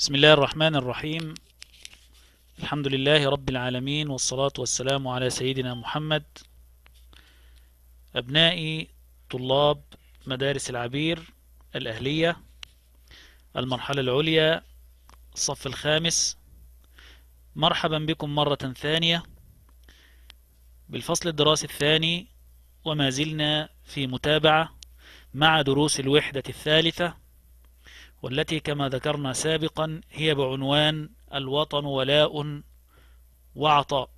بسم الله الرحمن الرحيم الحمد لله رب العالمين والصلاة والسلام على سيدنا محمد أبنائي طلاب مدارس العبير الأهلية المرحلة العليا الصف الخامس مرحبا بكم مرة ثانية بالفصل الدراسي الثاني وما زلنا في متابعة مع دروس الوحدة الثالثة والتي كما ذكرنا سابقا هي بعنوان الوطن ولاء وعطاء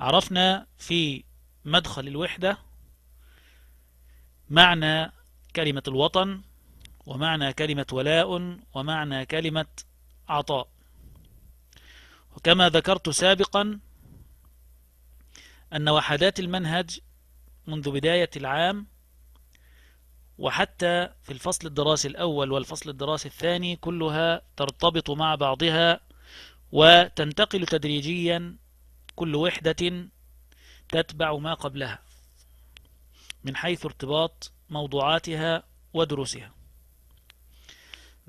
عرفنا في مدخل الوحدة معنى كلمة الوطن ومعنى كلمة ولاء ومعنى كلمة عطاء وكما ذكرت سابقا أن وحدات المنهج منذ بداية العام وحتى في الفصل الدراسي الأول والفصل الدراسي الثاني كلها ترتبط مع بعضها وتنتقل تدريجيا كل وحدة تتبع ما قبلها من حيث ارتباط موضوعاتها ودروسها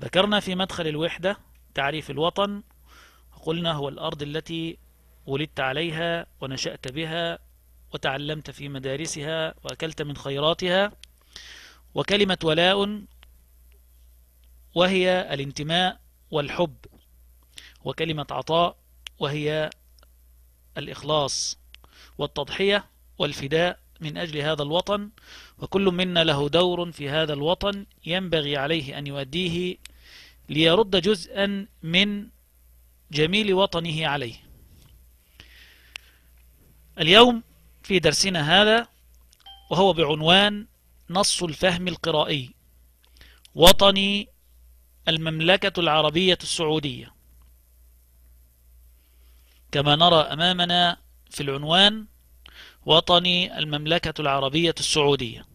ذكرنا في مدخل الوحدة تعريف الوطن وقلنا هو الأرض التي ولدت عليها ونشأت بها وتعلمت في مدارسها وأكلت من خيراتها وكلمة ولاء وهي الانتماء والحب وكلمة عطاء وهي الإخلاص والتضحية والفداء من أجل هذا الوطن وكل منا له دور في هذا الوطن ينبغي عليه أن يؤديه ليرد جزءا من جميل وطنه عليه اليوم في درسنا هذا وهو بعنوان نص الفهم القرائي وطني المملكة العربية السعودية كما نرى أمامنا في العنوان وطني المملكة العربية السعودية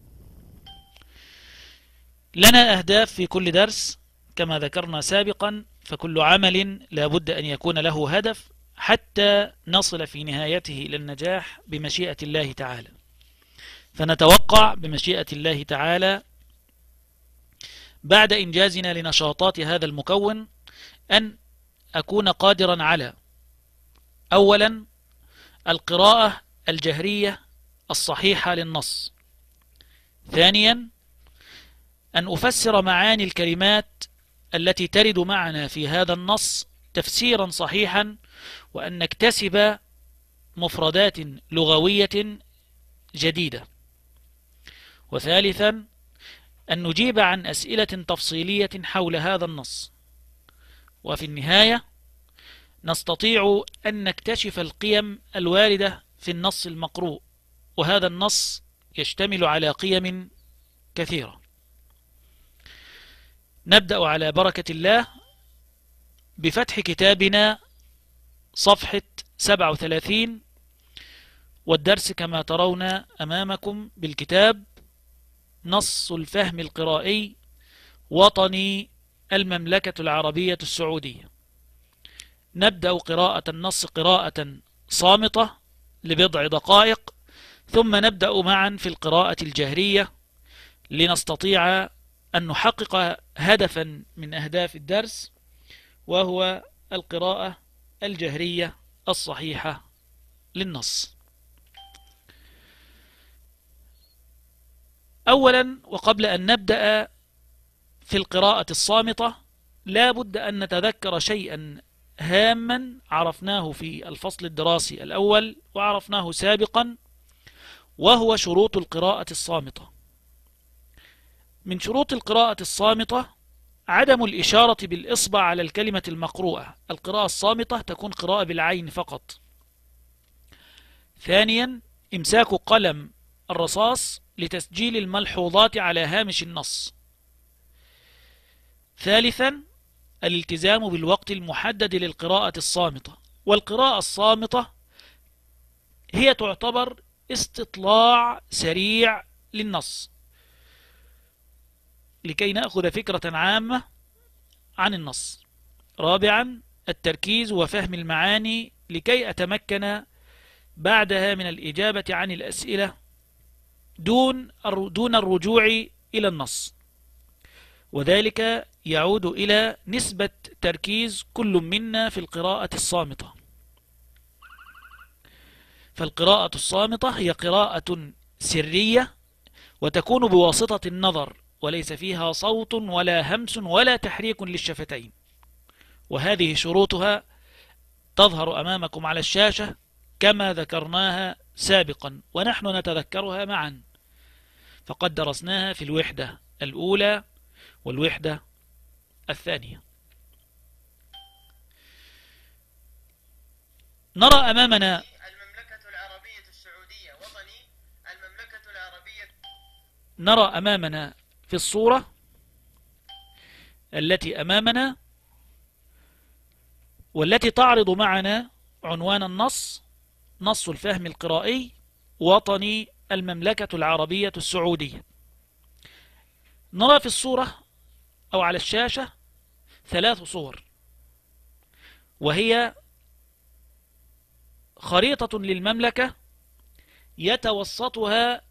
لنا أهداف في كل درس كما ذكرنا سابقا فكل عمل لابد أن يكون له هدف حتى نصل في نهايته إلى النجاح بمشيئة الله تعالى فنتوقع بمشيئة الله تعالى بعد إنجازنا لنشاطات هذا المكون أن أكون قادرا على أولا القراءة الجهرية الصحيحة للنص ثانيا أن أفسر معاني الكلمات التي ترد معنا في هذا النص تفسيرا صحيحا وأن نكتسب مفردات لغوية جديدة وثالثا أن نجيب عن أسئلة تفصيلية حول هذا النص وفي النهاية نستطيع أن نكتشف القيم الواردة في النص المقروء وهذا النص يشتمل على قيم كثيرة نبدأ على بركة الله بفتح كتابنا صفحة 37 والدرس كما ترون أمامكم بالكتاب نص الفهم القرائي وطني المملكة العربية السعودية نبدأ قراءة النص قراءة صامتة لبضع دقائق ثم نبدأ معا في القراءة الجهرية لنستطيع أن نحقق هدفا من أهداف الدرس وهو القراءة الجهرية الصحيحة للنص أولا وقبل أن نبدأ في القراءة الصامتة لا بد أن نتذكر شيئا هاما عرفناه في الفصل الدراسي الأول وعرفناه سابقا وهو شروط القراءة الصامتة من شروط القراءة الصامتة عدم الإشارة بالإصبع على الكلمة المقروءة القراءة الصامتة تكون قراءة بالعين فقط ثانيا إمساك قلم الرصاص لتسجيل الملحوظات على هامش النص ثالثا الالتزام بالوقت المحدد للقراءة الصامتة والقراءة الصامتة هي تعتبر استطلاع سريع للنص لكي نأخذ فكرة عامة عن النص رابعا التركيز وفهم المعاني لكي أتمكن بعدها من الإجابة عن الأسئلة دون دون الرجوع إلى النص وذلك يعود إلى نسبة تركيز كل منا في القراءة الصامتة فالقراءة الصامتة هي قراءة سرية وتكون بواسطة النظر وليس فيها صوت ولا همس ولا تحريك للشفتين وهذه شروطها تظهر أمامكم على الشاشة كما ذكرناها سابقا ونحن نتذكرها معا فقد درسناها في الوحدة الأولى والوحدة الثانية نرى أمامنا المملكة العربية السعودية وطني المملكة العربية نرى أمامنا في الصورة التي أمامنا والتي تعرض معنا عنوان النص نص الفهم القرائي وطني المملكة العربية السعودية نرى في الصورة أو على الشاشة ثلاث صور وهي خريطة للمملكة يتوسطها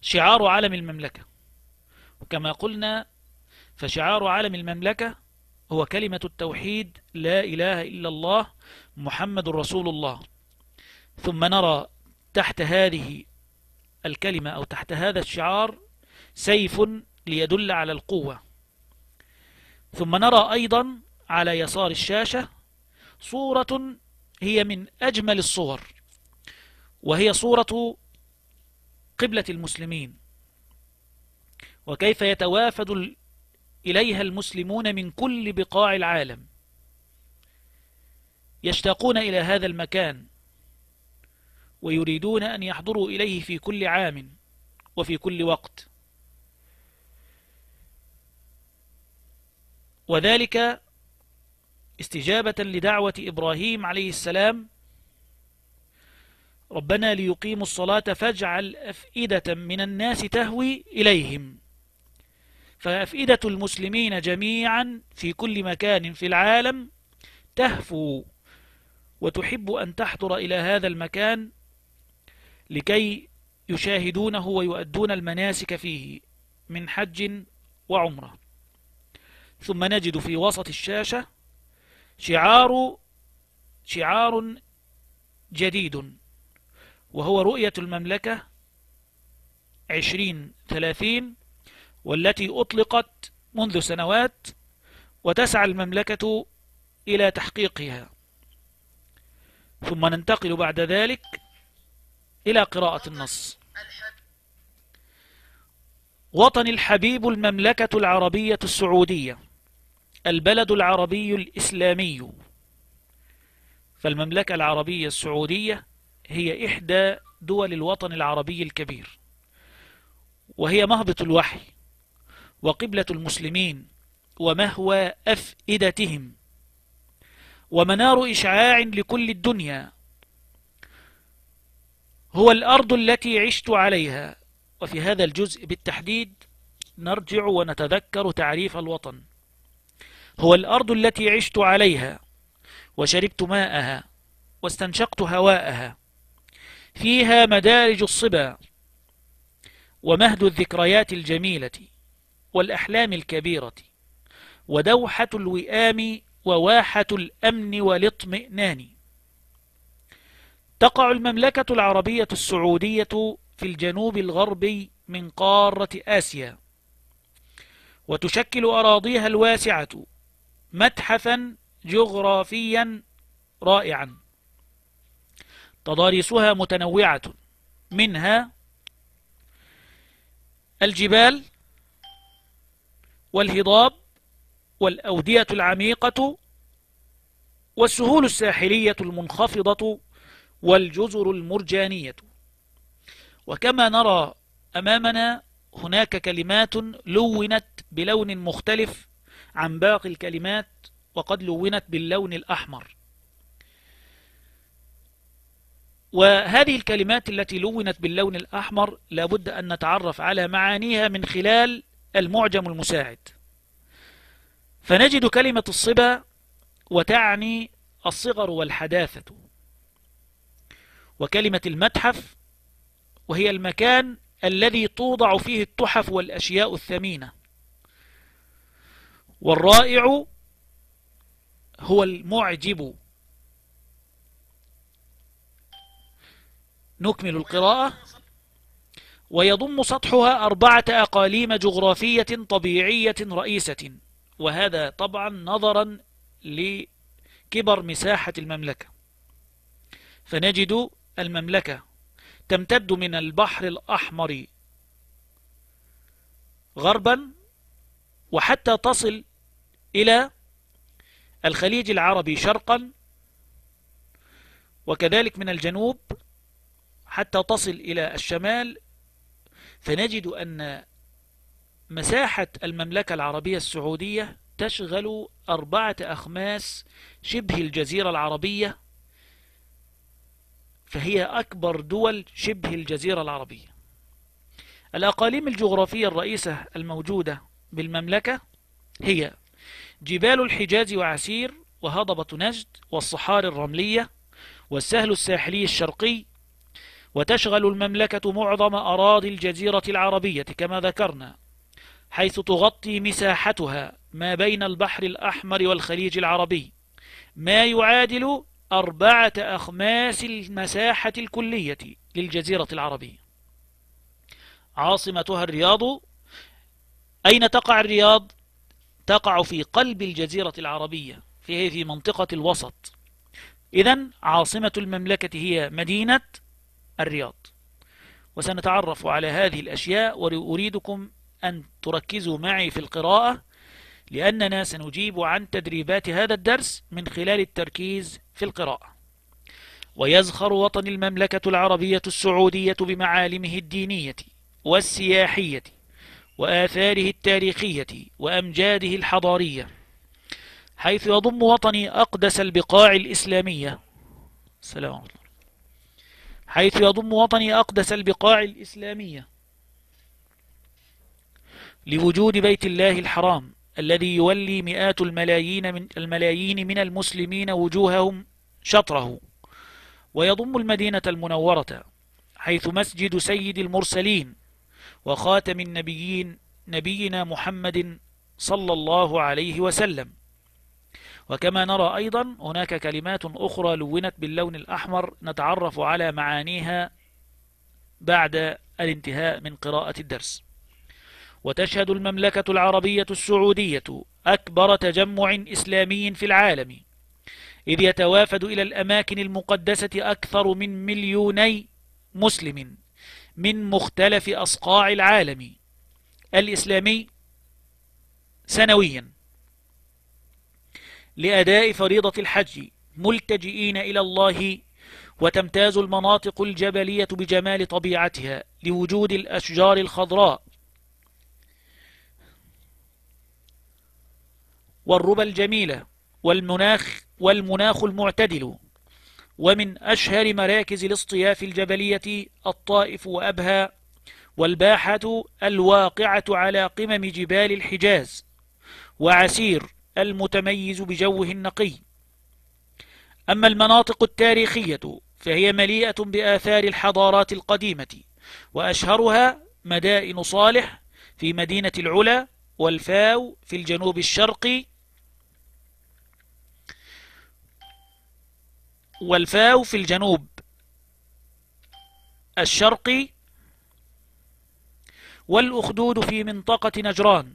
شعار علم المملكة وكما قلنا فشعار علم المملكة هو كلمة التوحيد لا إله إلا الله محمد رسول الله ثم نرى تحت هذه الكلمة أو تحت هذا الشعار سيف ليدل على القوة ثم نرى أيضا على يسار الشاشة صورة هي من أجمل الصور وهي صورة قبلة المسلمين وكيف يتوافد إليها المسلمون من كل بقاع العالم يشتاقون إلى هذا المكان ويريدون أن يحضروا إليه في كل عام وفي كل وقت وذلك استجابة لدعوة إبراهيم عليه السلام ربنا ليقيموا الصلاة فاجعل أفئدة من الناس تهوي إليهم فأفئدة المسلمين جميعا في كل مكان في العالم تهفو وتحب أن تحضر إلى هذا المكان لكي يشاهدونه ويؤدون المناسك فيه من حج وعمرة ثم نجد في وسط الشاشة شعار شعار جديد وهو رؤية المملكة عشرين ثلاثين والتي أطلقت منذ سنوات وتسعى المملكة إلى تحقيقها ثم ننتقل بعد ذلك إلى قراءة النص وطن الحبيب المملكة العربية السعودية البلد العربي الإسلامي فالمملكة العربية السعودية هي إحدى دول الوطن العربي الكبير وهي مهبط الوحي وقبلة المسلمين ومهوى أفئدتهم ومنار إشعاع لكل الدنيا هو الأرض التي عشت عليها وفي هذا الجزء بالتحديد نرجع ونتذكر تعريف الوطن هو الأرض التي عشت عليها وشربت ماءها واستنشقت هواءها فيها مدارج الصبا ومهد الذكريات الجميلة والأحلام الكبيرة ودوحة الوئام وواحة الأمن والاطمئنان تقع المملكة العربية السعودية في الجنوب الغربي من قارة آسيا وتشكل أراضيها الواسعة متحفا جغرافيا رائعا تضاريسها متنوعة منها الجبال والهضاب والأودية العميقة والسهول الساحلية المنخفضة والجزر المرجانية وكما نرى أمامنا هناك كلمات لونت بلون مختلف عن باقي الكلمات وقد لونت باللون الأحمر وهذه الكلمات التي لونت باللون الأحمر لابد أن نتعرف على معانيها من خلال المعجم المساعد فنجد كلمة الصبا وتعني الصغر والحداثة وكلمة المتحف وهي المكان الذي توضع فيه التحف والأشياء الثمينة والرائع هو المعجب نكمل القراءة ويضم سطحها أربعة أقاليم جغرافية طبيعية رئيسة وهذا طبعا نظرا لكبر مساحة المملكة فنجد المملكة تمتد من البحر الأحمر غربا وحتى تصل إلى الخليج العربي شرقا وكذلك من الجنوب حتى تصل إلى الشمال فنجد أن مساحة المملكة العربية السعودية تشغل أربعة أخماس شبه الجزيرة العربية فهي أكبر دول شبه الجزيرة العربية الأقاليم الجغرافية الرئيسة الموجودة بالمملكة هي جبال الحجاز وعسير وهضبة نجد والصحاري الرملية والسهل الساحلي الشرقي وتشغل المملكة معظم أراضي الجزيرة العربية كما ذكرنا حيث تغطي مساحتها ما بين البحر الأحمر والخليج العربي ما يعادل أربعة أخماس المساحة الكلية للجزيرة العربية عاصمتها الرياض أين تقع الرياض؟ تقع في قلب الجزيرة العربية في هذه منطقة الوسط إذا عاصمة المملكة هي مدينة الرياض وسنتعرف على هذه الأشياء وأريدكم أن تركزوا معي في القراءة لأننا سنجيب عن تدريبات هذا الدرس من خلال التركيز في القراءة ويزخر وطن المملكة العربية السعودية بمعالمه الدينية والسياحية وآثاره التاريخية وأمجاده الحضارية حيث يضم وطني أقدس البقاع الإسلامية سلام الله حيث يضم وطني أقدس البقاع الإسلامية لوجود بيت الله الحرام الذي يولي مئات الملايين من الملايين من المسلمين وجوههم شطره ويضم المدينة المنورة حيث مسجد سيد المرسلين وخاتم النبيين نبينا محمد صلى الله عليه وسلم وكما نرى أيضا هناك كلمات أخرى لونت باللون الأحمر نتعرف على معانيها بعد الانتهاء من قراءة الدرس وتشهد المملكة العربية السعودية أكبر تجمع إسلامي في العالم إذ يتوافد إلى الأماكن المقدسة أكثر من مليوني مسلم من مختلف أصقاع العالم الإسلامي سنويا لأداء فريضة الحج ملتجئين إلى الله وتمتاز المناطق الجبلية بجمال طبيعتها لوجود الأشجار الخضراء والربا الجميلة والمناخ والمناخ المعتدل ومن أشهر مراكز الاصطياف الجبلية الطائف وأبها والباحة الواقعة على قمم جبال الحجاز وعسير المتميز بجوه النقي أما المناطق التاريخية فهي مليئة بآثار الحضارات القديمة وأشهرها مدائن صالح في مدينة العلا والفاو في الجنوب الشرقي والفاء في الجنوب الشرقي والأخدود في منطقة نجران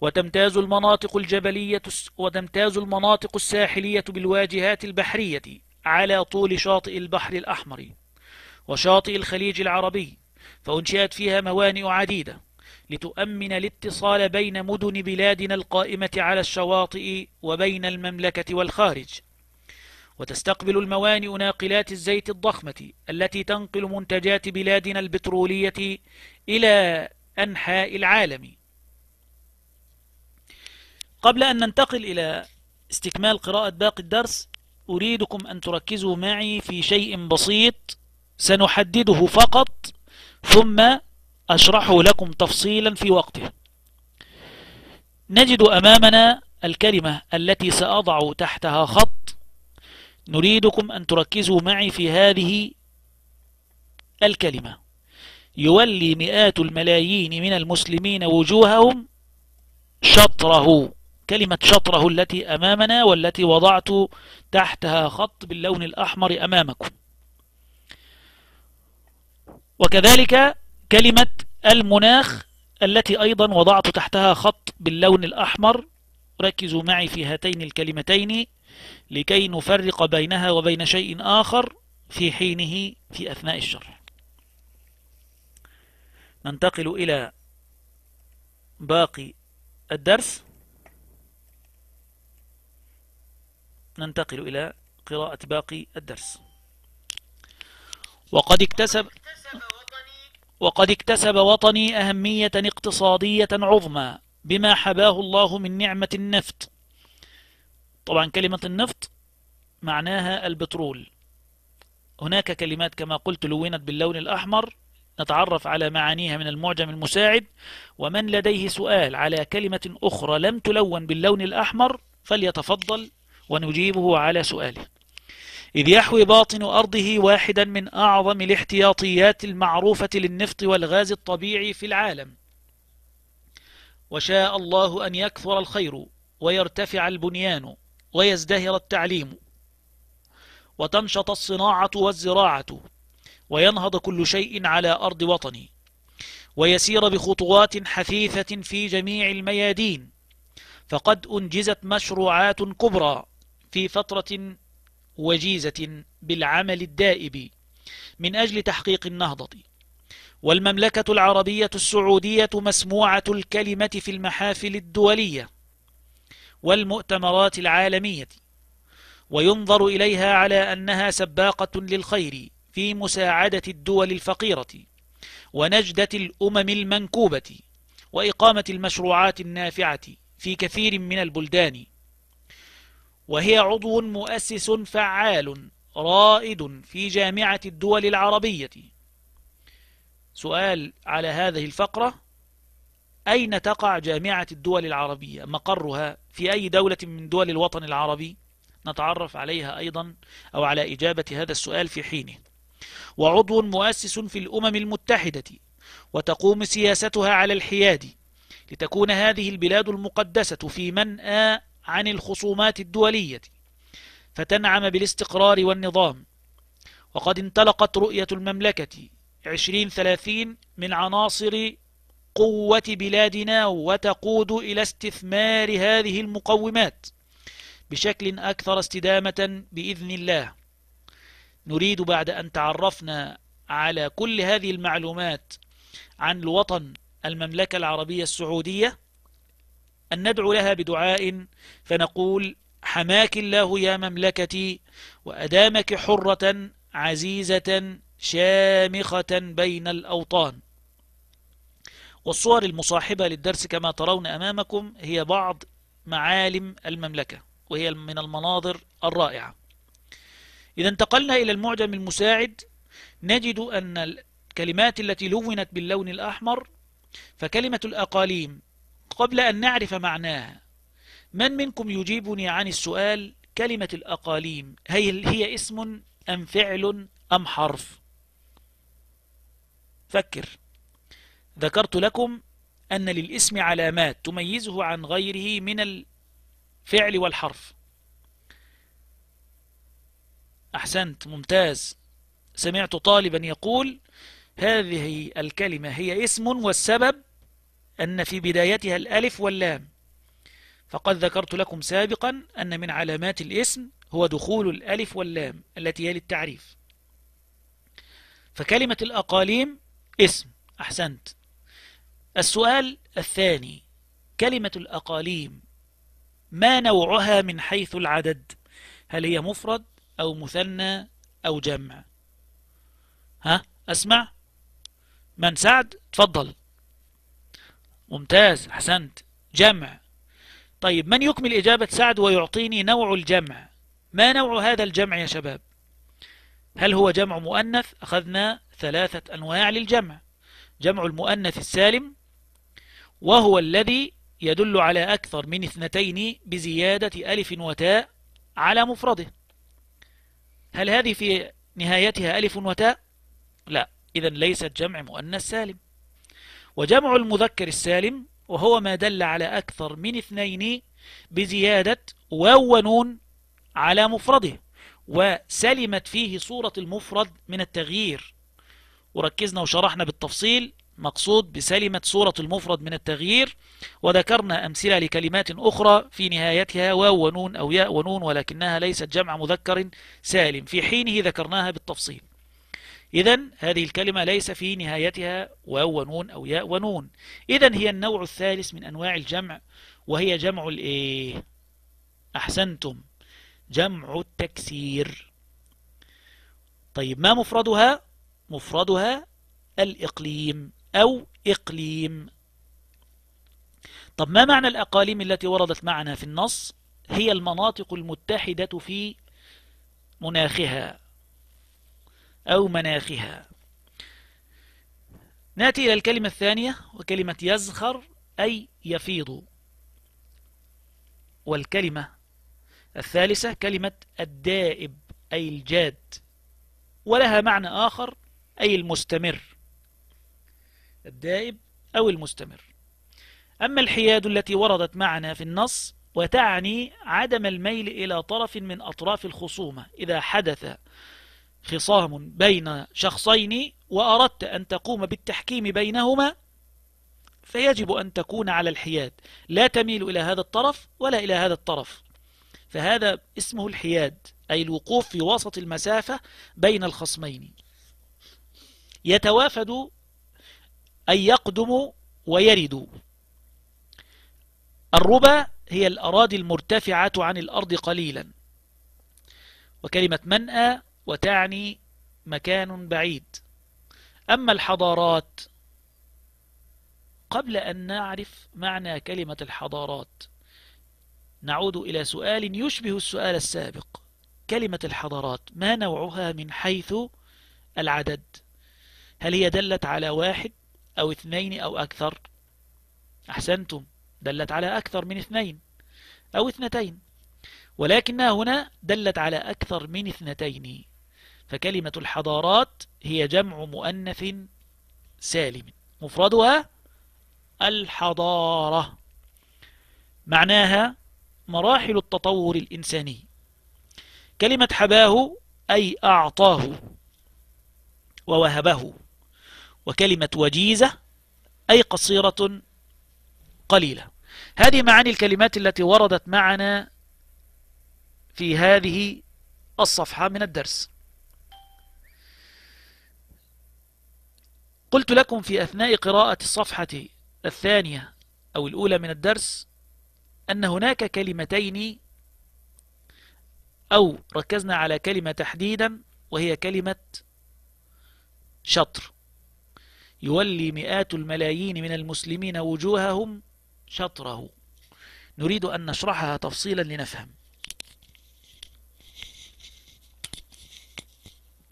وتمتاز المناطق الجبلية وتمتاز المناطق الساحلية بالواجهات البحرية على طول شاطئ البحر الأحمر وشاطئ الخليج العربي فأنشئت فيها موانئ عديدة لتؤمن الاتصال بين مدن بلادنا القائمة على الشواطئ وبين المملكة والخارج وتستقبل الموانئ ناقلات الزيت الضخمة التي تنقل منتجات بلادنا البترولية إلى أنحاء العالم قبل أن ننتقل إلى استكمال قراءة باقي الدرس أريدكم أن تركزوا معي في شيء بسيط سنحدده فقط ثم أشرحه لكم تفصيلا في وقته نجد أمامنا الكلمة التي سأضع تحتها خط نريدكم أن تركزوا معي في هذه الكلمة يولي مئات الملايين من المسلمين وجوههم شطره كلمة شطره التي أمامنا والتي وضعت تحتها خط باللون الأحمر أمامكم وكذلك كلمة المناخ التي أيضا وضعت تحتها خط باللون الأحمر ركزوا معي في هاتين الكلمتين لكي نفرق بينها وبين شيء آخر في حينه في أثناء الشرح ننتقل إلى باقي الدرس ننتقل إلى قراءة باقي الدرس وقد اكتسب وقد اكتسب وطني أهمية اقتصادية عظمى بما حباه الله من نعمة النفط طبعا كلمة النفط معناها البترول هناك كلمات كما قلت لونت باللون الأحمر نتعرف على معانيها من المعجم المساعد ومن لديه سؤال على كلمة أخرى لم تلون باللون الأحمر فليتفضل ونجيبه على سؤاله إذ يحوي باطن أرضه واحدا من أعظم الاحتياطيات المعروفة للنفط والغاز الطبيعي في العالم وشاء الله أن يكثر الخير ويرتفع البنيان ويزدهر التعليم وتنشط الصناعة والزراعة وينهض كل شيء على أرض وطني ويسير بخطوات حثيثة في جميع الميادين فقد أنجزت مشروعات كبرى في فترة وجيزة بالعمل الدائب من أجل تحقيق النهضة والمملكة العربية السعودية مسموعة الكلمة في المحافل الدولية والمؤتمرات العالمية وينظر إليها على أنها سباقة للخير في مساعدة الدول الفقيرة ونجدة الأمم المنكوبة وإقامة المشروعات النافعة في كثير من البلدان وهي عضو مؤسس فعال رائد في جامعة الدول العربية سؤال على هذه الفقرة أين تقع جامعة الدول العربية مقرها في أي دولة من دول الوطن العربي نتعرف عليها أيضا أو على إجابة هذا السؤال في حينه وعضو مؤسس في الأمم المتحدة وتقوم سياستها على الحياد لتكون هذه البلاد المقدسة في منأى عن الخصومات الدولية فتنعم بالاستقرار والنظام وقد انطلقت رؤية المملكة 2030 من عناصر قوة بلادنا وتقود إلى استثمار هذه المقومات بشكل أكثر استدامة بإذن الله نريد بعد أن تعرفنا على كل هذه المعلومات عن الوطن المملكة العربية السعودية أن ندعو لها بدعاء فنقول حماك الله يا مملكتي وأدامك حرة عزيزة شامخة بين الأوطان والصور المصاحبة للدرس كما ترون أمامكم هي بعض معالم المملكة وهي من المناظر الرائعة إذا انتقلنا إلى المعجم المساعد نجد أن الكلمات التي لونت باللون الأحمر فكلمة الأقاليم قبل أن نعرف معناها من منكم يجيبني عن السؤال كلمة الأقاليم هل هي اسم أم فعل أم حرف فكر ذكرت لكم أن للاسم علامات تميزه عن غيره من الفعل والحرف أحسنت ممتاز سمعت طالبا يقول هذه الكلمة هي اسم والسبب أن في بدايتها الألف واللام فقد ذكرت لكم سابقا أن من علامات الاسم هو دخول الألف واللام التي هي للتعريف فكلمة الأقاليم اسم أحسنت السؤال الثاني كلمة الأقاليم ما نوعها من حيث العدد هل هي مفرد أو مثنى أو جمع ها أسمع من سعد تفضل ممتاز حسنت جمع طيب من يكمل إجابة سعد ويعطيني نوع الجمع ما نوع هذا الجمع يا شباب هل هو جمع مؤنث أخذنا ثلاثة أنواع للجمع جمع المؤنث السالم وهو الذي يدل على أكثر من اثنتين بزيادة ألف وتاء على مفرده هل هذه في نهايتها ألف وتاء؟ لا إذا ليست جمع مؤنث سالم وجمع المذكر السالم وهو ما دل على أكثر من اثنين بزيادة واو ونون على مفرده وسلمت فيه صورة المفرد من التغيير وركزنا وشرحنا بالتفصيل مقصود بسلمة صورة المفرد من التغيير وذكرنا أمثلة لكلمات أخرى في نهايتها واو ونون أو ياء ونون ولكنها ليست جمع مذكر سالم في حينه ذكرناها بالتفصيل إذا هذه الكلمة ليس في نهايتها واو ونون أو ياء ونون إذا هي النوع الثالث من أنواع الجمع وهي جمع الإيه أحسنتم جمع التكسير طيب ما مفردها مفردها الإقليم أو إقليم طب ما معنى الأقاليم التي وردت معنا في النص هي المناطق المتحدة في مناخها أو مناخها نأتي إلى الكلمة الثانية وكلمة يزخر أي يفيض والكلمة الثالثة كلمة الدائب أي الجاد ولها معنى آخر أي المستمر الدائب أو المستمر أما الحياد التي وردت معنا في النص وتعني عدم الميل إلى طرف من أطراف الخصومة إذا حدث خصام بين شخصين وأردت أن تقوم بالتحكيم بينهما فيجب أن تكون على الحياد لا تميل إلى هذا الطرف ولا إلى هذا الطرف فهذا اسمه الحياد أي الوقوف في وسط المسافة بين الخصمين يتوافد أي يقدم ويرد الربا هي الأراضي المرتفعة عن الأرض قليلا وكلمة منأى وتعني مكان بعيد أما الحضارات قبل أن نعرف معنى كلمة الحضارات نعود إلى سؤال يشبه السؤال السابق كلمة الحضارات ما نوعها من حيث العدد هل هي دلت على واحد أو اثنين أو أكثر أحسنتم دلت على أكثر من اثنين أو اثنتين ولكنها هنا دلت على أكثر من اثنتين فكلمة الحضارات هي جمع مؤنث سالم مفردها الحضارة معناها مراحل التطور الإنساني كلمة حباه أي أعطاه ووهبه وكلمة وجيزة أي قصيرة قليلة هذه معاني الكلمات التي وردت معنا في هذه الصفحة من الدرس قلت لكم في أثناء قراءة الصفحة الثانية أو الأولى من الدرس أن هناك كلمتين أو ركزنا على كلمة تحديدا وهي كلمة شطر يولي مئات الملايين من المسلمين وجوههم شطره نريد أن نشرحها تفصيلا لنفهم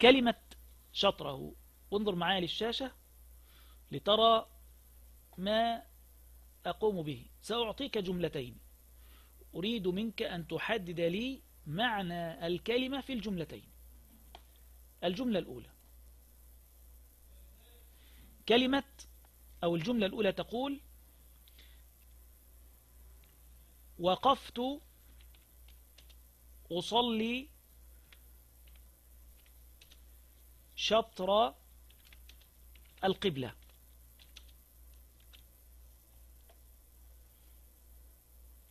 كلمة شطره انظر معايا للشاشة لترى ما أقوم به سأعطيك جملتين أريد منك أن تحدد لي معنى الكلمة في الجملتين الجملة الأولى كلمة أو الجملة الأولى تقول وقفت أصلي شطر القبلة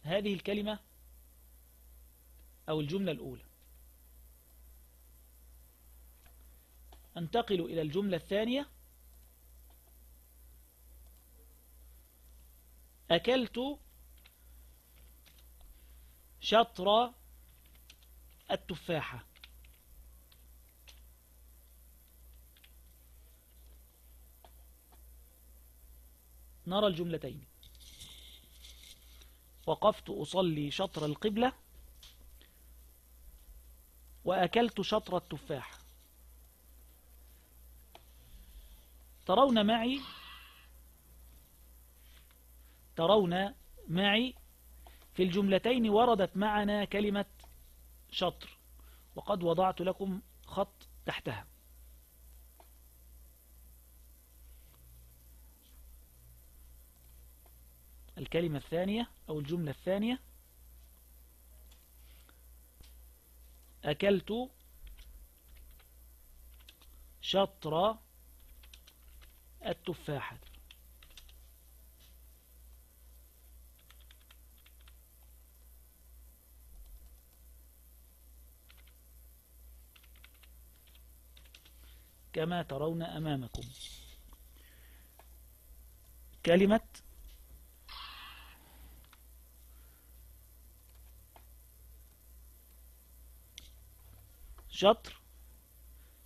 هذه الكلمة أو الجملة الأولى أنتقل إلى الجملة الثانية أكلت شطر التفاحة نرى الجملتين وقفت أصلي شطر القبلة وأكلت شطر التفاح ترون معي ترون معي في الجملتين وردت معنا كلمة شطر وقد وضعت لكم خط تحتها الكلمة الثانية أو الجملة الثانية أكلت شطر التفاحة كما ترون أمامكم كلمة شطر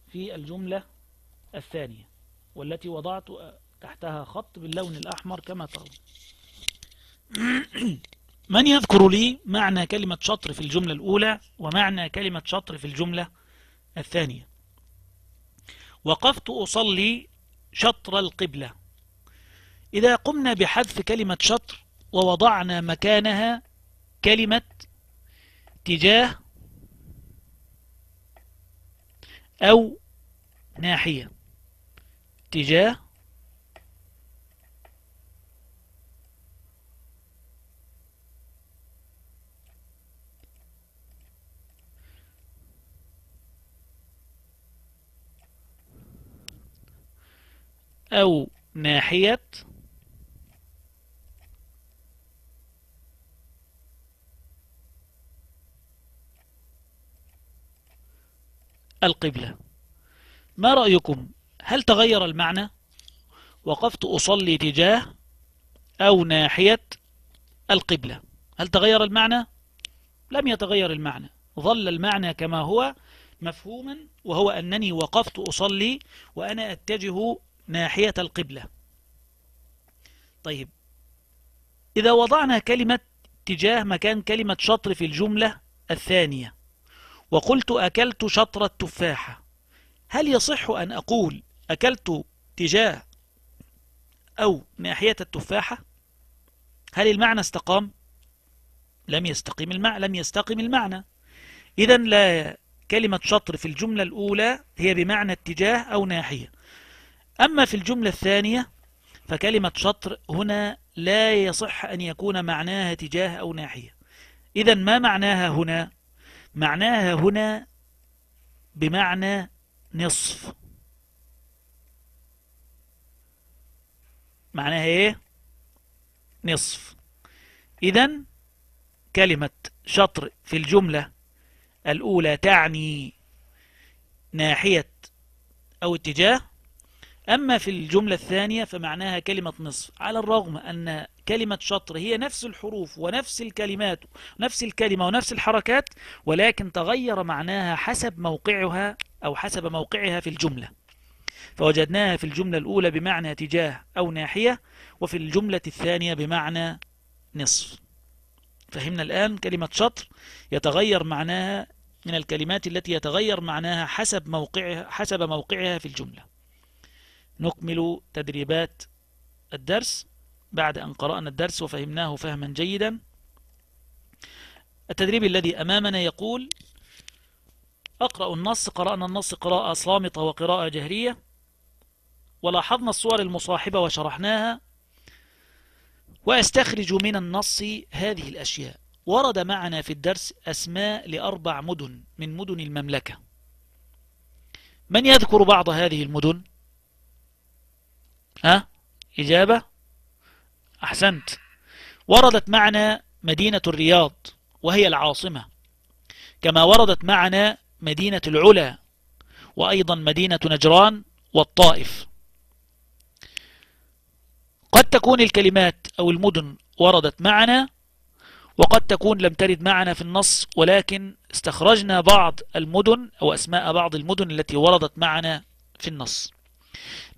في الجملة الثانية والتي وضعت تحتها خط باللون الأحمر كما ترون من يذكر لي معنى كلمة شطر في الجملة الأولى ومعنى كلمة شطر في الجملة الثانية وقفت أصلي شطر القبلة إذا قمنا بحذف كلمة شطر ووضعنا مكانها كلمة اتجاه أو ناحية اتجاه أو ناحية القبلة ما رأيكم هل تغير المعنى وقفت أصلي تجاه أو ناحية القبلة هل تغير المعنى لم يتغير المعنى ظل المعنى كما هو مفهوما وهو أنني وقفت أصلي وأنا أتجه ناحية القبلة طيب إذا وضعنا كلمة اتجاه مكان كلمة شطر في الجملة الثانية وقلت أكلت شطر التفاحة هل يصح أن أقول أكلت تجاه أو ناحية التفاحة هل المعنى استقام لم يستقم المعنى لم يستقم المعنى إذا لا كلمة شطر في الجملة الأولى هي بمعنى اتجاه أو ناحية أما في الجملة الثانية فكلمة شطر هنا لا يصح أن يكون معناها تجاه أو ناحية إذا ما معناها هنا معناها هنا بمعنى نصف معناها إيه نصف إذا كلمة شطر في الجملة الأولى تعني ناحية أو اتجاه أما في الجملة الثانية فمعناها كلمة نصف على الرغم أن كلمة شطر هي نفس الحروف ونفس الكلمات نفس الكلمة ونفس الحركات ولكن تغير معناها حسب موقعها أو حسب موقعها في الجملة فوجدناها في الجملة الأولى بمعنى تجاه أو ناحية وفي الجملة الثانية بمعنى نصف فهمنا الآن كلمة شطر يتغير معناها من الكلمات التي يتغير معناها حسب موقعها, حسب موقعها في الجملة نكمل تدريبات الدرس بعد أن قرأنا الدرس وفهمناه فهما جيدا التدريب الذي أمامنا يقول أقرأ النص قرأنا النص قراءة صامتة وقراءة جهرية ولاحظنا الصور المصاحبة وشرحناها وأستخرج من النص هذه الأشياء ورد معنا في الدرس أسماء لأربع مدن من مدن المملكة من يذكر بعض هذه المدن؟ ها إجابة أحسنت وردت معنا مدينة الرياض وهي العاصمة كما وردت معنا مدينة العلا وأيضا مدينة نجران والطائف قد تكون الكلمات أو المدن وردت معنا وقد تكون لم ترد معنا في النص ولكن استخرجنا بعض المدن أو أسماء بعض المدن التي وردت معنا في النص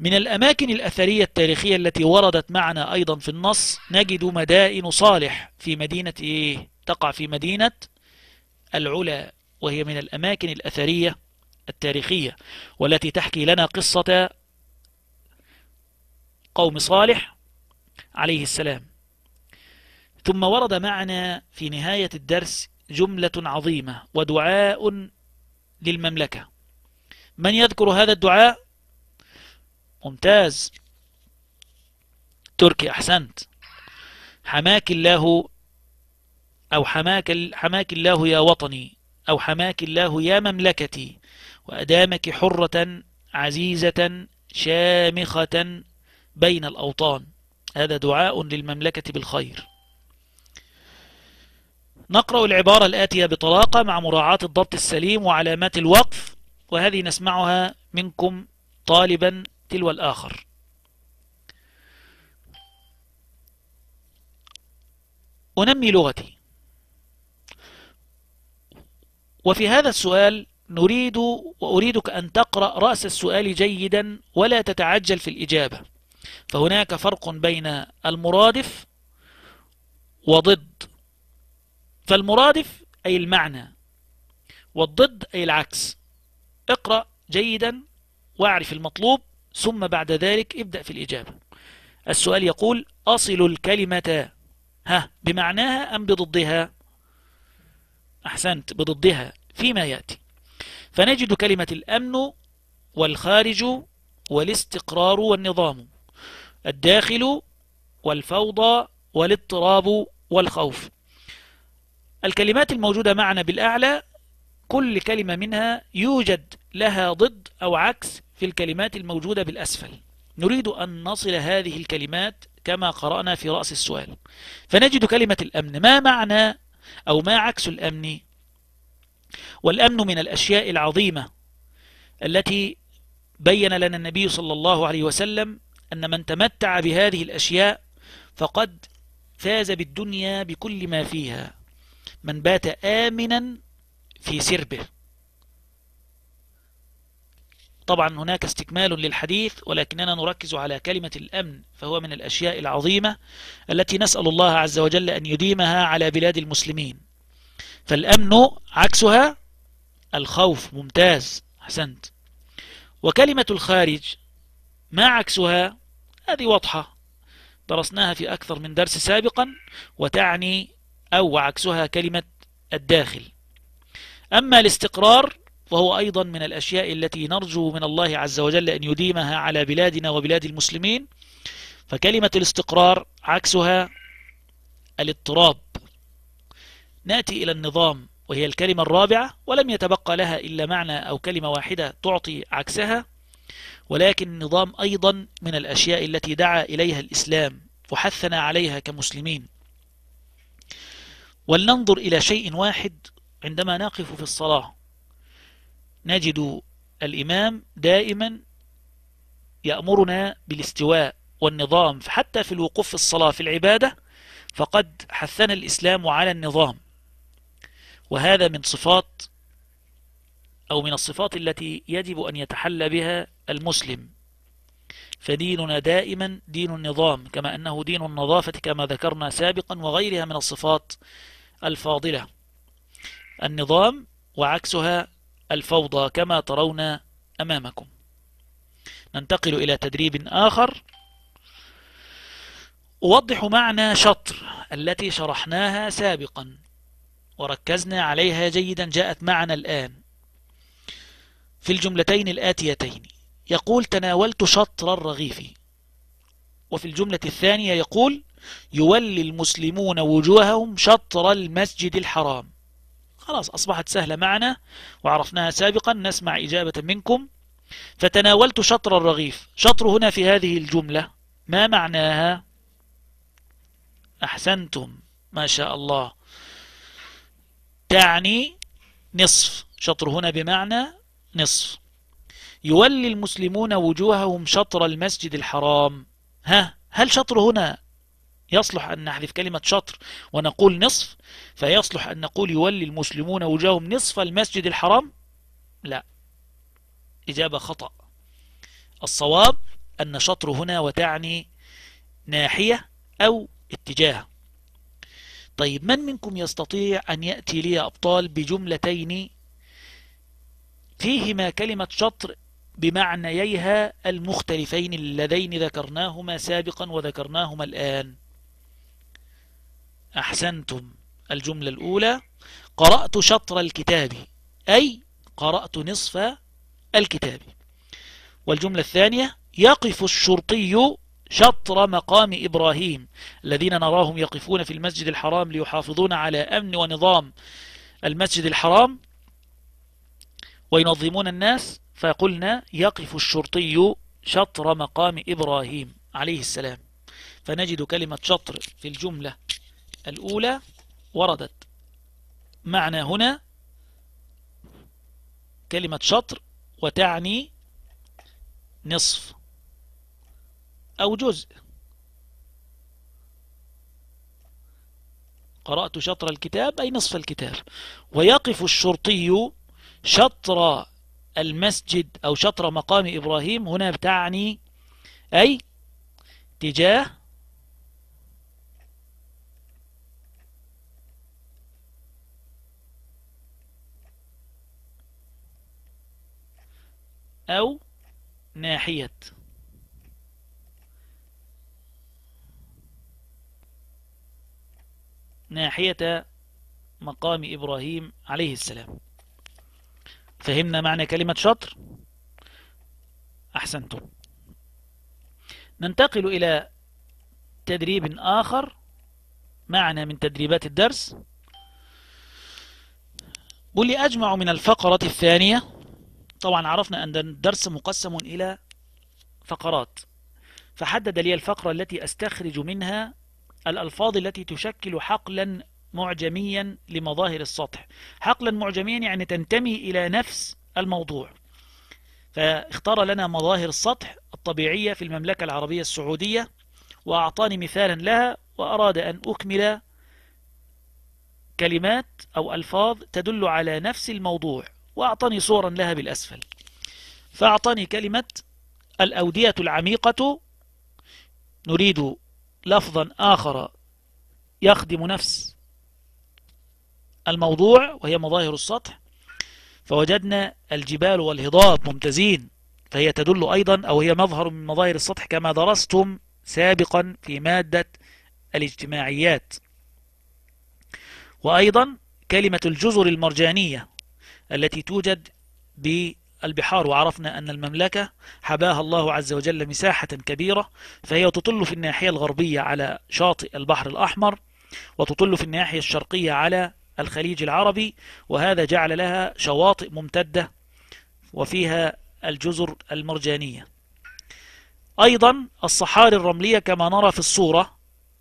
من الأماكن الأثرية التاريخية التي وردت معنا أيضا في النص نجد مدائن صالح في مدينة إيه؟ تقع في مدينة العلا وهي من الأماكن الأثرية التاريخية والتي تحكي لنا قصة قوم صالح عليه السلام ثم ورد معنا في نهاية الدرس جملة عظيمة ودعاء للمملكة من يذكر هذا الدعاء ممتاز تركي أحسنت حماك الله أو حماك, حماك الله يا وطني أو حماك الله يا مملكتي وأدامك حرة عزيزة شامخة بين الأوطان هذا دعاء للمملكة بالخير نقرأ العبارة الآتية بطلاقة مع مراعاة الضبط السليم وعلامات الوقف وهذه نسمعها منكم طالبا تلو الآخر أنمي لغتي وفي هذا السؤال نريد وأريدك أن تقرأ رأس السؤال جيدا ولا تتعجل في الإجابة فهناك فرق بين المرادف وضد فالمرادف أي المعنى والضد أي العكس اقرأ جيدا واعرف المطلوب ثم بعد ذلك ابدأ في الإجابة السؤال يقول أصل الكلمة ها بمعناها أم بضدها أحسنت بضدها فيما يأتي فنجد كلمة الأمن والخارج والاستقرار والنظام الداخل والفوضى والاضطراب والخوف الكلمات الموجودة معنا بالأعلى كل كلمة منها يوجد لها ضد أو عكس في الكلمات الموجودة بالأسفل نريد أن نصل هذه الكلمات كما قرأنا في رأس السؤال فنجد كلمة الأمن ما معنى أو ما عكس الأمن والأمن من الأشياء العظيمة التي بين لنا النبي صلى الله عليه وسلم أن من تمتع بهذه الأشياء فقد فاز بالدنيا بكل ما فيها من بات آمنا في سربه طبعا هناك استكمال للحديث ولكننا نركز على كلمة الأمن فهو من الأشياء العظيمة التي نسأل الله عز وجل أن يديمها على بلاد المسلمين فالأمن عكسها الخوف ممتاز حسنت وكلمة الخارج ما عكسها هذه واضحة درسناها في أكثر من درس سابقا وتعني أو عكسها كلمة الداخل أما الاستقرار وهو أيضا من الأشياء التي نرجو من الله عز وجل أن يديمها على بلادنا وبلاد المسلمين فكلمة الاستقرار عكسها الاضطراب ناتي إلى النظام وهي الكلمة الرابعة ولم يتبقى لها إلا معنى أو كلمة واحدة تعطي عكسها ولكن النظام أيضا من الأشياء التي دعا إليها الإسلام وحثنا عليها كمسلمين ولننظر إلى شيء واحد عندما نقف في الصلاة نجد الإمام دائما يأمرنا بالاستواء والنظام حتى في الوقوف في الصلاة في العبادة فقد حثنا الإسلام على النظام وهذا من صفات أو من الصفات التي يجب أن يتحلى بها المسلم فديننا دائما دين النظام كما أنه دين النظافة كما ذكرنا سابقا وغيرها من الصفات الفاضلة النظام وعكسها الفوضى كما ترون أمامكم ننتقل إلى تدريب آخر أوضح معنى شطر التي شرحناها سابقا وركزنا عليها جيدا جاءت معنا الآن في الجملتين الآتيتين يقول تناولت شطر الرغيف وفي الجملة الثانية يقول يولي المسلمون وجوههم شطر المسجد الحرام خلاص أصبحت سهلة معنا وعرفناها سابقا نسمع إجابة منكم فتناولت شطر الرغيف شطر هنا في هذه الجملة ما معناها أحسنتم ما شاء الله تعني نصف شطر هنا بمعنى نصف يولي المسلمون وجوههم شطر المسجد الحرام ها هل شطر هنا يصلح أن نحذف كلمة شطر ونقول نصف فيصلح أن نقول يولي المسلمون وجاههم نصف المسجد الحرام لا إجابة خطأ الصواب أن شطر هنا وتعني ناحية أو اتجاه طيب من منكم يستطيع أن يأتي لي أبطال بجملتين فيهما كلمة شطر بمعنييها المختلفين اللذين ذكرناهما سابقا وذكرناهما الآن أحسنتم الجملة الأولى قرأت شطر الكتاب أي قرأت نصف الكتاب والجملة الثانية يقف الشرطي شطر مقام إبراهيم الذين نراهم يقفون في المسجد الحرام ليحافظون على أمن ونظام المسجد الحرام وينظمون الناس فقلنا يقف الشرطي شطر مقام إبراهيم عليه السلام فنجد كلمة شطر في الجملة الأولى وردت معنى هنا كلمة شطر وتعني نصف أو جزء قرأت شطر الكتاب أي نصف الكتاب ويقف الشرطي شطر المسجد أو شطر مقام إبراهيم هنا بتعني أي تجاه أو ناحية ناحية مقام إبراهيم عليه السلام فهمنا معنى كلمة شطر أحسنتم ننتقل إلى تدريب آخر معنى من تدريبات الدرس قل أجمع من الفقرة الثانية طبعا عرفنا أن الدرس مقسم إلى فقرات فحدد لي الفقرة التي أستخرج منها الألفاظ التي تشكل حقلا معجميا لمظاهر السطح حقلا معجميا يعني تنتمي إلى نفس الموضوع فاختار لنا مظاهر السطح الطبيعية في المملكة العربية السعودية وأعطاني مثالا لها وأراد أن أكمل كلمات أو ألفاظ تدل على نفس الموضوع وأعطاني صورا لها بالأسفل فأعطاني كلمة الأودية العميقة نريد لفظا آخر يخدم نفس الموضوع وهي مظاهر السطح فوجدنا الجبال والهضاب ممتازين فهي تدل أيضا أو هي مظهر من مظاهر السطح كما درستم سابقا في مادة الاجتماعيات وأيضا كلمة الجزر المرجانية التي توجد بالبحار وعرفنا أن المملكة حباها الله عز وجل مساحة كبيرة فهي تطل في الناحية الغربية على شاطئ البحر الأحمر وتطل في الناحية الشرقية على الخليج العربي وهذا جعل لها شواطئ ممتدة وفيها الجزر المرجانية أيضا الصحاري الرملية كما نرى في الصورة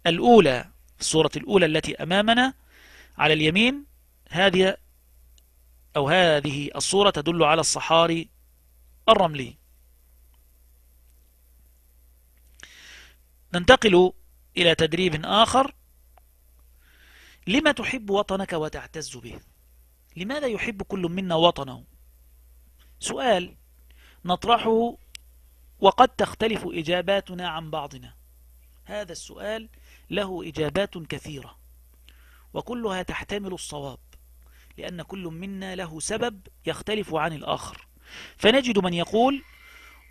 الأولى الصورة الأولى التي أمامنا على اليمين هذه أو هذه الصورة تدل على الصحاري الرملي ننتقل إلى تدريب آخر لما تحب وطنك وتعتز به لماذا يحب كل منا وطنه سؤال نطرحه وقد تختلف إجاباتنا عن بعضنا هذا السؤال له إجابات كثيرة وكلها تحتمل الصواب لأن كل منا له سبب يختلف عن الآخر فنجد من يقول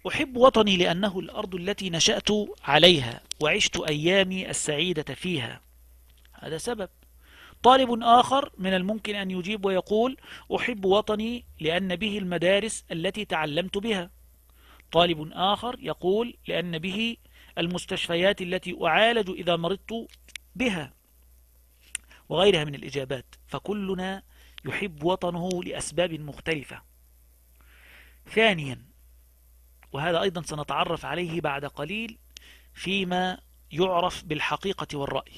أحب وطني لأنه الأرض التي نشأت عليها وعشت أيامي السعيدة فيها هذا سبب طالب آخر من الممكن أن يجيب ويقول أحب وطني لأن به المدارس التي تعلمت بها طالب آخر يقول لأن به المستشفيات التي أعالج إذا مرضت بها وغيرها من الإجابات فكلنا يحب وطنه لأسباب مختلفة ثانيا وهذا أيضا سنتعرف عليه بعد قليل فيما يعرف بالحقيقة والرأي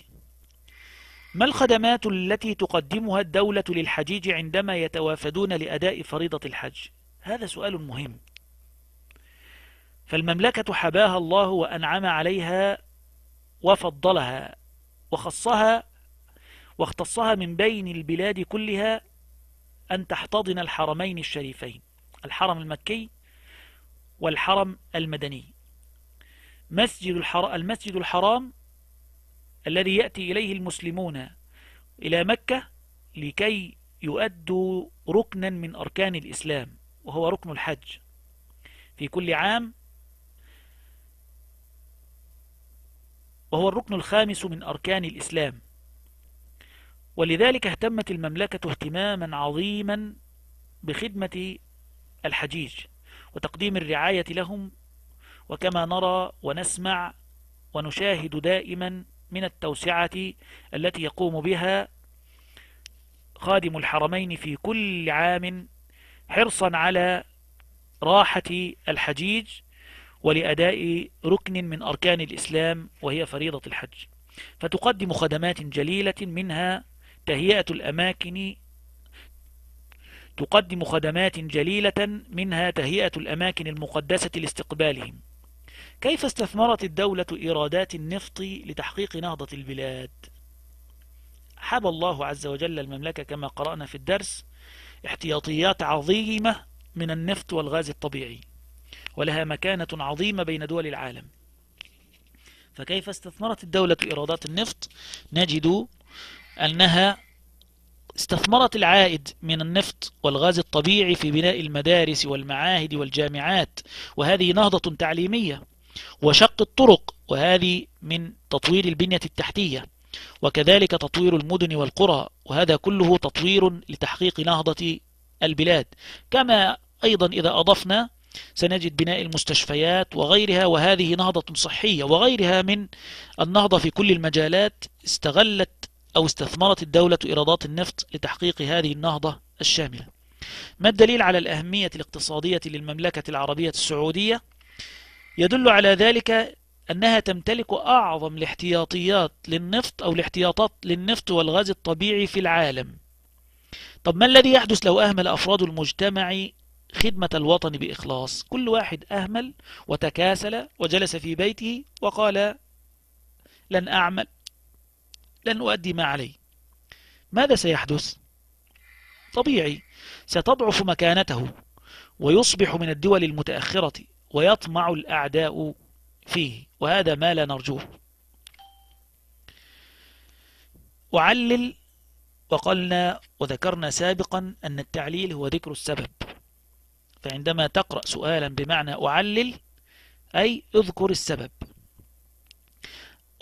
ما الخدمات التي تقدمها الدولة للحجيج عندما يتوافدون لأداء فريضة الحج هذا سؤال مهم فالمملكة حباها الله وأنعم عليها وفضلها وخصها واختصها من بين البلاد كلها أن تحتضن الحرمين الشريفين الحرم المكي والحرم المدني مسجد الحر... المسجد الحرام الذي يأتي إليه المسلمون إلى مكة لكي يؤدوا ركنا من أركان الإسلام وهو ركن الحج في كل عام وهو الركن الخامس من أركان الإسلام ولذلك اهتمت المملكة اهتماما عظيما بخدمة الحجيج وتقديم الرعاية لهم وكما نرى ونسمع ونشاهد دائما من التوسعة التي يقوم بها خادم الحرمين في كل عام حرصا على راحة الحجيج ولأداء ركن من أركان الإسلام وهي فريضة الحج فتقدم خدمات جليلة منها تهيئة الأماكن تقدم خدمات جليلة منها تهيئة الأماكن المقدسة لاستقبالهم كيف استثمرت الدولة إيرادات النفط لتحقيق نهضة البلاد حب الله عز وجل المملكة كما قرأنا في الدرس احتياطيات عظيمة من النفط والغاز الطبيعي ولها مكانة عظيمة بين دول العالم فكيف استثمرت الدولة إيرادات النفط نجد أنها استثمرت العائد من النفط والغاز الطبيعي في بناء المدارس والمعاهد والجامعات وهذه نهضة تعليمية وشق الطرق وهذه من تطوير البنية التحتية وكذلك تطوير المدن والقرى وهذا كله تطوير لتحقيق نهضة البلاد كما أيضا إذا أضفنا سنجد بناء المستشفيات وغيرها وهذه نهضة صحية وغيرها من النهضة في كل المجالات استغلت أو استثمرت الدولة إيرادات النفط لتحقيق هذه النهضة الشاملة ما الدليل على الأهمية الاقتصادية للمملكة العربية السعودية؟ يدل على ذلك أنها تمتلك أعظم الاحتياطيات للنفط أو الاحتياطات للنفط والغاز الطبيعي في العالم طب ما الذي يحدث لو أهمل أفراد المجتمع خدمة الوطن بإخلاص كل واحد أهمل وتكاسل وجلس في بيته وقال لن أعمل لن أؤدي ما علي ماذا سيحدث؟ طبيعي ستضعف مكانته ويصبح من الدول المتأخرة ويطمع الأعداء فيه وهذا ما لا نرجوه أعلل وقلنا وذكرنا سابقا أن التعليل هو ذكر السبب فعندما تقرأ سؤالا بمعنى أعلل أي اذكر السبب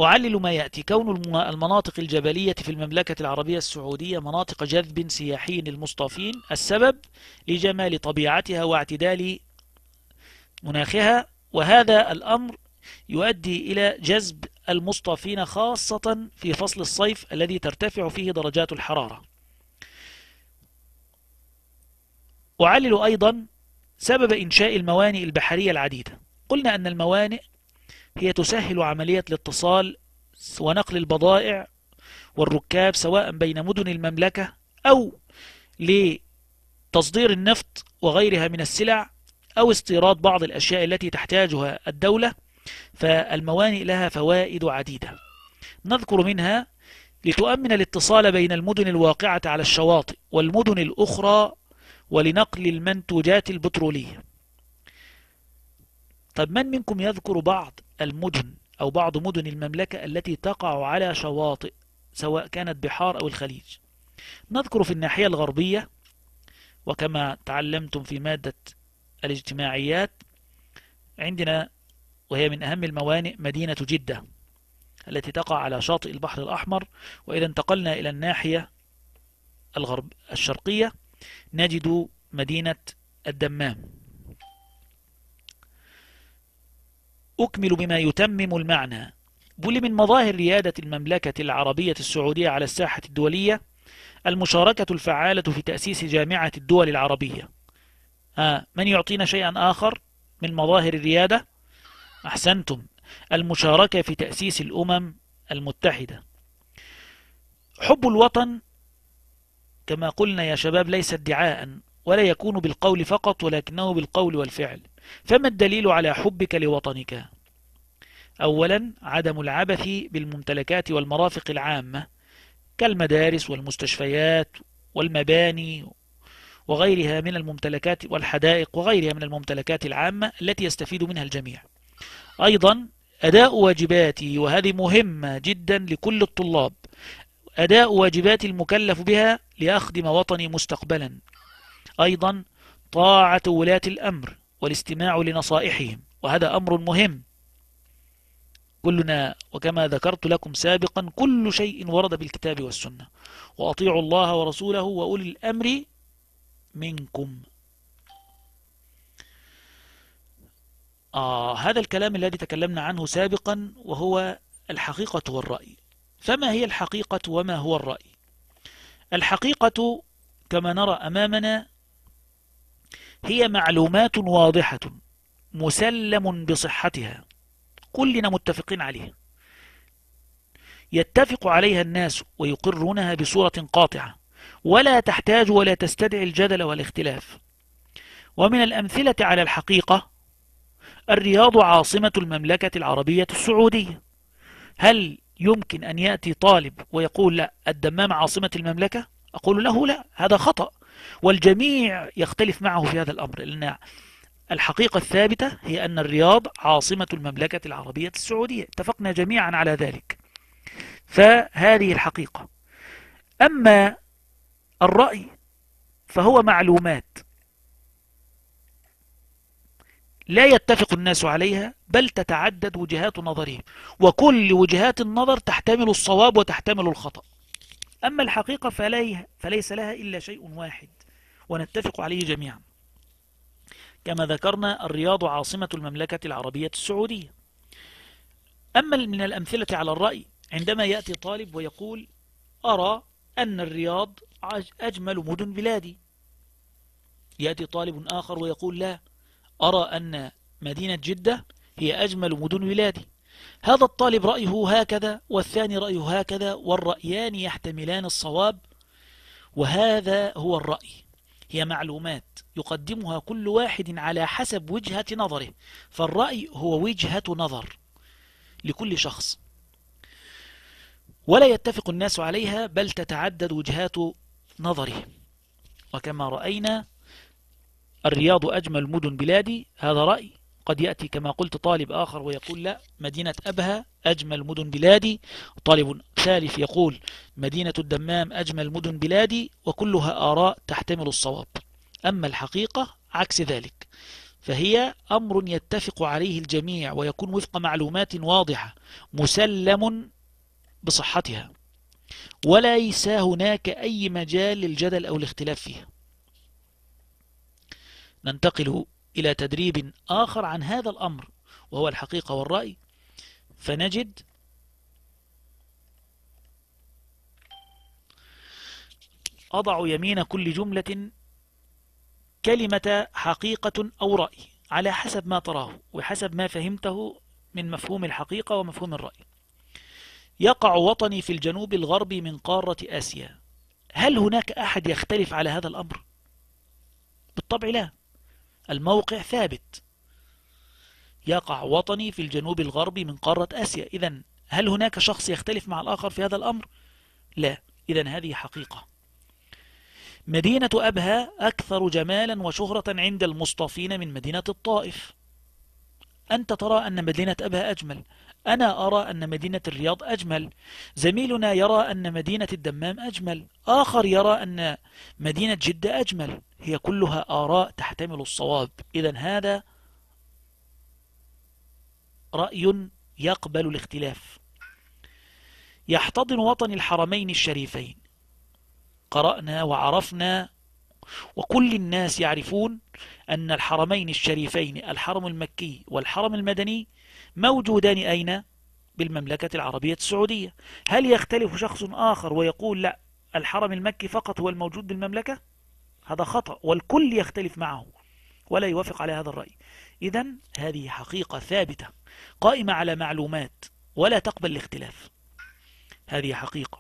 أعلل ما يأتي كون المناطق الجبلية في المملكة العربية السعودية مناطق جذب سياحي للمصطفين السبب لجمال طبيعتها واعتدال مناخها وهذا الأمر يؤدي إلى جذب المصطفين خاصة في فصل الصيف الذي ترتفع فيه درجات الحرارة أعلل أيضا سبب إنشاء الموانئ البحرية العديدة قلنا أن الموانئ هي تسهل عملية الاتصال ونقل البضائع والركاب سواء بين مدن المملكة أو لتصدير النفط وغيرها من السلع أو استيراد بعض الأشياء التي تحتاجها الدولة فالموانئ لها فوائد عديدة نذكر منها لتؤمن الاتصال بين المدن الواقعة على الشواطئ والمدن الأخرى ولنقل المنتوجات البترولية طب من منكم يذكر بعض المدن أو بعض مدن المملكة التي تقع على شواطئ سواء كانت بحار أو الخليج نذكر في الناحية الغربية وكما تعلمتم في مادة الاجتماعيات عندنا وهي من أهم الموانئ مدينة جدة التي تقع على شاطئ البحر الأحمر وإذا انتقلنا إلى الناحية الغرب الشرقية نجد مدينة الدمام أكمل بما يتمم المعنى بل من مظاهر ريادة المملكة العربية السعودية على الساحة الدولية المشاركة الفعالة في تأسيس جامعة الدول العربية آه من يعطينا شيئا آخر من مظاهر الريادة أحسنتم المشاركة في تأسيس الأمم المتحدة حب الوطن كما قلنا يا شباب ليس ادعاء ولا يكون بالقول فقط ولكنه بالقول والفعل فما الدليل على حبك لوطنك أولا عدم العبث بالممتلكات والمرافق العامة كالمدارس والمستشفيات والمباني وغيرها من الممتلكات والحدائق وغيرها من الممتلكات العامة التي يستفيد منها الجميع أيضا أداء واجباتي وهذه مهمة جدا لكل الطلاب أداء واجباتي المكلف بها لأخدم وطني مستقبلا أيضا طاعة ولاة الأمر والاستماع لنصائحهم وهذا أمر مهم كلنا وكما ذكرت لكم سابقا كل شيء ورد بالكتاب والسنة وأطيعوا الله ورسوله وأولي الأمر منكم آه هذا الكلام الذي تكلمنا عنه سابقا وهو الحقيقة والرأي فما هي الحقيقة وما هو الرأي الحقيقة كما نرى أمامنا هي معلومات واضحة مسلم بصحتها كلنا متفقين عليها يتفق عليها الناس ويقرونها بصورة قاطعة ولا تحتاج ولا تستدعي الجدل والاختلاف ومن الأمثلة على الحقيقة الرياض عاصمة المملكة العربية السعودية هل يمكن أن يأتي طالب ويقول لا الدمام عاصمة المملكة أقول له لا هذا خطأ والجميع يختلف معه في هذا الأمر لأن الحقيقة الثابتة هي أن الرياض عاصمة المملكة العربية السعودية اتفقنا جميعا على ذلك فهذه الحقيقة أما الرأي فهو معلومات لا يتفق الناس عليها بل تتعدد وجهات نظرهم وكل وجهات النظر تحتمل الصواب وتحتمل الخطأ أما الحقيقة فليه فليس لها إلا شيء واحد ونتفق عليه جميعا كما ذكرنا الرياض عاصمة المملكة العربية السعودية أما من الأمثلة على الرأي عندما يأتي طالب ويقول أرى أن الرياض أجمل مدن بلادي يأتي طالب آخر ويقول لا أرى أن مدينة جدة هي أجمل مدن بلادي هذا الطالب رأيه هكذا والثاني رأيه هكذا والرأيان يحتملان الصواب وهذا هو الرأي هي معلومات يقدمها كل واحد على حسب وجهة نظره فالرأي هو وجهة نظر لكل شخص ولا يتفق الناس عليها بل تتعدد وجهات نظره وكما رأينا الرياض أجمل مدن بلادي هذا رأي قد يأتي كما قلت طالب آخر ويقول لا مدينة أبها أجمل مدن بلادي طالب ثالث يقول مدينة الدمام أجمل مدن بلادي وكلها آراء تحتمل الصواب أما الحقيقة عكس ذلك فهي أمر يتفق عليه الجميع ويكون وفق معلومات واضحة مسلم بصحتها وليس هناك أي مجال للجدل أو الاختلاف فيها ننتقل إلى تدريب آخر عن هذا الأمر وهو الحقيقة والرأي فنجد أضع يمين كل جملة كلمة حقيقة أو رأي على حسب ما تراه وحسب ما فهمته من مفهوم الحقيقة ومفهوم الرأي يقع وطني في الجنوب الغربي من قارة آسيا هل هناك أحد يختلف على هذا الأمر؟ بالطبع لا الموقع ثابت يقع وطني في الجنوب الغربي من قارة آسيا إذا هل هناك شخص يختلف مع الآخر في هذا الأمر؟ لا إذا هذه حقيقة مدينة أبها أكثر جمالا وشهرة عند المصطفين من مدينة الطائف أنت ترى أن مدينة أبها أجمل أنا أرى أن مدينة الرياض أجمل زميلنا يرى أن مدينة الدمام أجمل آخر يرى أن مدينة جدة أجمل هي كلها آراء تحتمل الصواب إذا هذا رأي يقبل الاختلاف يحتضن وطن الحرمين الشريفين قرأنا وعرفنا وكل الناس يعرفون أن الحرمين الشريفين الحرم المكي والحرم المدني موجودان أين؟ بالمملكة العربية السعودية هل يختلف شخص آخر ويقول لا الحرم المكي فقط هو الموجود بالمملكة؟ هذا خطأ والكل يختلف معه ولا يوافق على هذا الرأي إذا هذه حقيقة ثابتة قائمة على معلومات ولا تقبل الاختلاف هذه حقيقة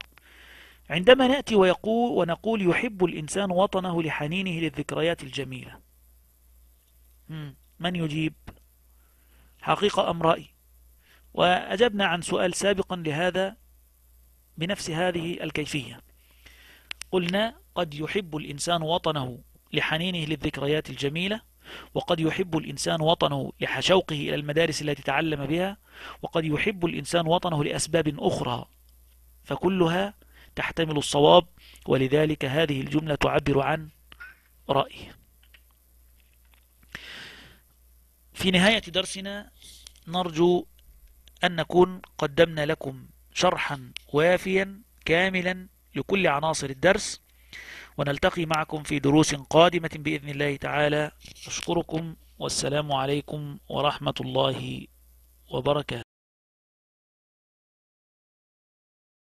عندما نأتي ويقول ونقول يحب الإنسان وطنه لحنينه للذكريات الجميلة من يجيب حقيقة أم رأي وأجبنا عن سؤال سابقا لهذا بنفس هذه الكيفية قلنا قد يحب الإنسان وطنه لحنينه للذكريات الجميلة وقد يحب الإنسان وطنه لشوقه إلى المدارس التي تعلم بها وقد يحب الإنسان وطنه لأسباب أخرى فكلها تحتمل الصواب ولذلك هذه الجملة تعبر عن رأي في نهاية درسنا نرجو أن نكون قدمنا لكم شرحا وافيا كاملا لكل عناصر الدرس ونلتقي معكم في دروس قادمة بإذن الله تعالى أشكركم والسلام عليكم ورحمة الله وبركاته